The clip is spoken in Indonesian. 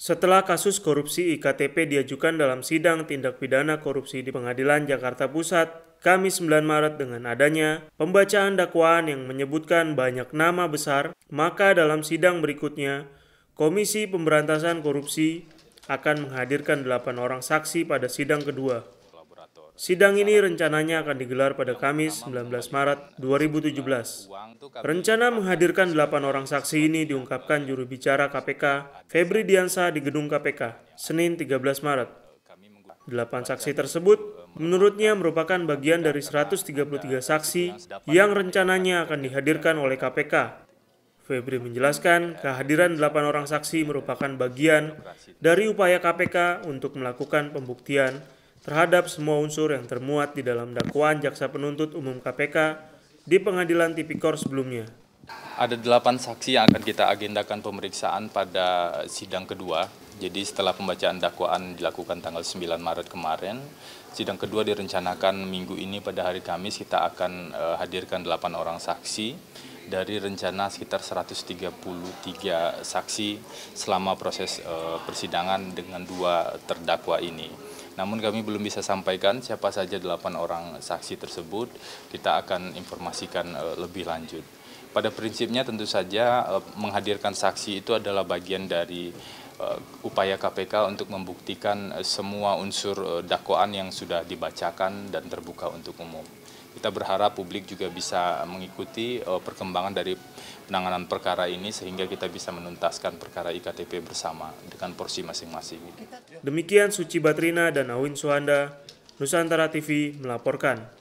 Setelah kasus korupsi IKTP diajukan dalam sidang tindak pidana korupsi di Pengadilan Jakarta Pusat, Kamis 9 Maret dengan adanya pembacaan dakwaan yang menyebutkan banyak nama besar, maka dalam sidang berikutnya, Komisi Pemberantasan Korupsi akan menghadirkan 8 orang saksi pada sidang kedua. Sidang ini rencananya akan digelar pada Kamis 19 Maret 2017. Rencana menghadirkan 8 orang saksi ini diungkapkan juru bicara KPK, Febri Diansa di gedung KPK, Senin 13 Maret. 8 saksi tersebut menurutnya merupakan bagian dari 133 saksi yang rencananya akan dihadirkan oleh KPK. Febri menjelaskan kehadiran 8 orang saksi merupakan bagian dari upaya KPK untuk melakukan pembuktian terhadap semua unsur yang termuat di dalam dakwaan jaksa penuntut umum KPK di pengadilan tipikor sebelumnya. Ada delapan saksi yang akan kita agendakan pemeriksaan pada sidang kedua. Jadi setelah pembacaan dakwaan dilakukan tanggal 9 Maret kemarin, sidang kedua direncanakan minggu ini pada hari Kamis kita akan eh, hadirkan delapan orang saksi dari rencana sekitar 133 saksi selama proses eh, persidangan dengan dua terdakwa ini. Namun kami belum bisa sampaikan siapa saja delapan orang saksi tersebut. Kita akan informasikan eh, lebih lanjut. Pada prinsipnya tentu saja eh, menghadirkan saksi itu adalah bagian dari Eh, upaya KPK untuk membuktikan eh, semua unsur eh, dakwaan yang sudah dibacakan dan terbuka untuk umum. Kita berharap publik juga bisa mengikuti perkembangan dari penanganan perkara ini sehingga kita bisa menuntaskan perkara IKTP bersama dengan porsi masing-masing. Demikian Suci Batrina dan Awin Suhanda, Nusantara TV melaporkan.